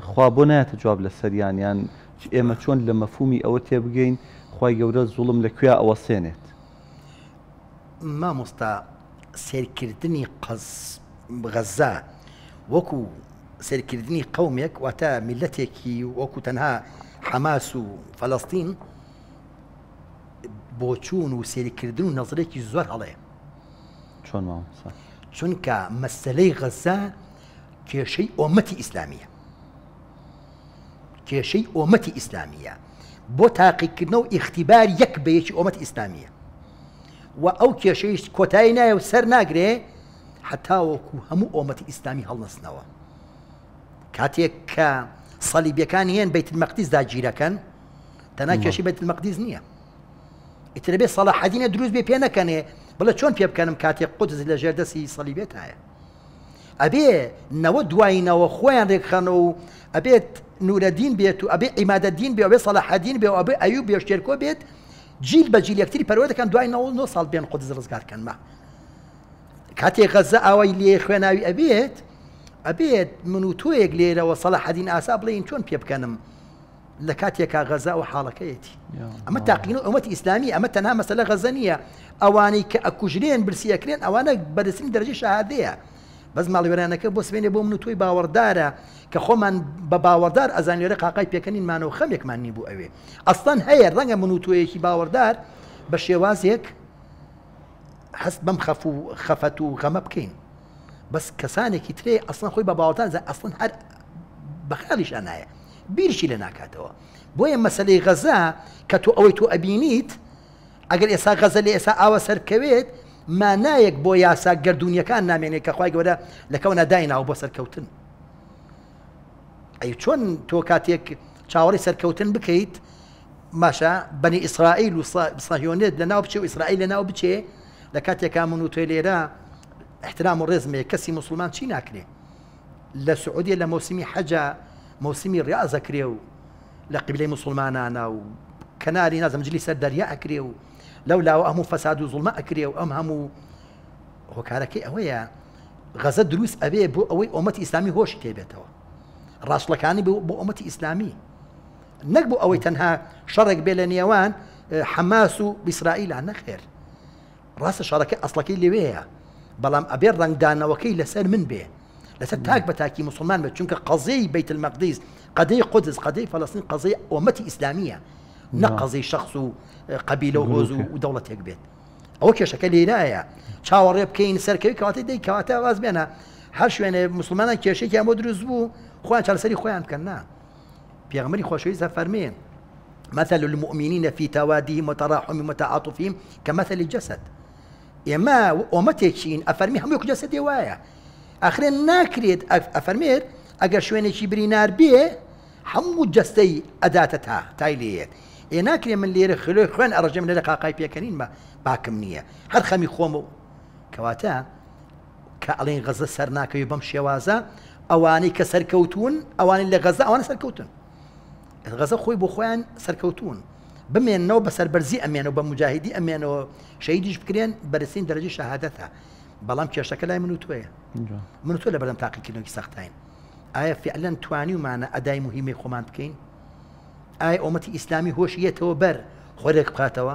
خوا بۆ نایەتە جواب لە سەریانیان ئێمە چۆن لە مەفومی ئەوە تێبگەین خی گەورە زوڵم لە کوێ ئەوە سێنێت مامۆستا سێرکردنی قەز غەزا وەکو سێرکردنی قومێک واتە میلەتێکی وەکو تەنها حەماس و فەلەستین بۆ چوون و سێریکردن و نەزرێکی زۆر هەڵێ چۆن چونکە مەسلەی غەزا کێشەی ئۆمەتی ئیسلامیە کێشەی ئۆمەتی ئیسلامیە بۆ تاقیکردنە و ئیختیبار یەک بە یەکی ئۆمەت ئیسلامیە و ئەو کێشەیش کۆتایی نایە و سەر ناگرێ حتاوەکو هەموو ئۆمەتی ئیسلامی هەڵنەستنەوە کاتێک کە سەلیبیەکان هێن بیت مەقتیز داگیرەکەن تەنا کێشی بیت مەقدیز نییە ئیتر بێ سەڵاحدینە دروست بێ پێ نەکەنێ بڵە چۆن پێ بکەنم کاتێک قوتز لە ژێردەسی سەلیبێت هاە ئەبێ نەوە دواینەوە خۆیان ڕێکخەنەوە و ئەبێت نورەدین بێت و ئەبێ ئیمادە دین بێ ئەوێ سەلاحەدین بێ و ئەبێ ئەوی بێشتێرکۆ بێت جیل بە جیل یەکتری پەرەوە دەکەن دوای 9 ساڵ بێن خودت ڕزگارکەنمە کاتێک غەزە ئەوەی لێ خوێناوی ئەبێت ئەبێت من و تۆیەک لێرەوە سەلاحەدین ئاسا بڵێن چۆن پێ بکەنم لە کاتێکا غەزا و حاڵەکەیەتی ئەمە تاقین و ئەومەتی ئیسلامی ئەمە تەنها مەسەلە غەزە نیە ئەوانەی کە ئەکوژرێن برسیەکرێن ئەوانە بەدەستین دەرجی شادەیە. بەس ماڵوێرانەکە بۆ سوێنێ بۆ من و توی باوەڕدارە کە خۆمان بە باوەڕدار ئەزانێرە قاقای پێکەنینمانەوە خەمێکمان نی بوو ئەوێ ئەستان هەیە ڕەنگە من و توەیەکی باوەڕدار بە شێوازێک هەست بەم خەف و خەفەت و غەمە بکەین بەس کەسانێکی ترێ ئەسن خۆی بە باوەتان ئەسن هەر بەخالیشان نایە بیرشی لە ناکاتەوە بۆیە مەسلەی غەزا کە تو ئەوەی تو ئەبینیت ئەگەر ئێستا غەزە لە ئێستا ئاوە سەرکەوێت مانایەک بۆ یاسا گردردونیەکان نامێنێت کە خخوای گەورە لەکەونە دایناوە بۆ سەرکەوتن ئەی چۆن تۆ کاتێک چاوەڕی سەرکەوتن بکەیت ماشە بەنی ئیسرائیل و ساهیۆنێت لە ناو بچێ و ئیسرائیل لە ناو بچێ لە کاتێکا من و توێ لێرە احترام و ڕێزمێ کەسی مسلمان چی ناکرێ لە سعودیە لە مۆسمی حەجا مۆسمی ڕاز ئازەکرێ و لە قبلەی مسلمانانە و كناري نازم مجلس الدرياء أكريو لولا أهم فساد وظلم أكريو أم هم هو كارك أويا غزة دروس أبي بو أوي أمة إسلامي هوش تيبتوا راسل كاني بو, بو أمة إسلامي نقبو أوي تنها شرق بين نيوان حماس بإسرائيل عن خير راس الشركة أصلا كي اللي بيها بلام أبي الرنق دانا وكي لسال من بيه لسال تاك بتاكي مسلمان بيت شنك قضي بيت المقدس قضي قدس قضي فلسطين قضي أمتي إسلامية نعم. نقضي شخص و قبیلە و هۆز و دەوڵەتێک بێت ئەوە کێشەکە لێرایە چاوەڕێ بکەین سەرکەوی کەواتە شو يعني ئاواز بێنە هەر شوێنێ مسلمانە کێشێکی ئەمە دروست بوو خۆیان خو خۆیان بکەن نا پێغمەری خۆشەویستە فەرمێن مثل المؤمنين في توادهم وتراحمهم وتعاطفهم كمثل الجسد ئێمە ئۆمەتێکین ئەفەرمی جسد جەسەدی وایە ئەخرێن ناکرێت ئەفەرمێت شو يعني شي برينار بيه هم ئەداتە اداتها تايليه ئێ ناکرێ من لێرە خلۆی خوێن ئەڕژێ من لە قاقای پێکەنین بە باکم نییە هەر خەمی خۆمە و کەواتە کە ئەڵین غەزە سەر ناکەوی بەم شێوازە ئەوانەی کە سەرکەوتون ئەوانی لە غەزە ئەوانە سەرکەوتن غەزە خۆی بۆ خۆیان سەرکەوتون بمێنەوە بە سەربەرزی ئەمێنەوە بە مجاهدی ئەمێنەوە شەیدیش بکرێن بەرسین دەرەجی شەهادەتە بەڵام کێشەکە لای من و توێە من تۆ لە بەردەم تاقیکردنەوەی سەختین ئایا فعلەن توانی ومانە ئەدای مهمی خۆمان بکەین ئایا ئۆمەتی ئیسلامی هۆشیەتەوە بەر خۆرێک بخاتەوە.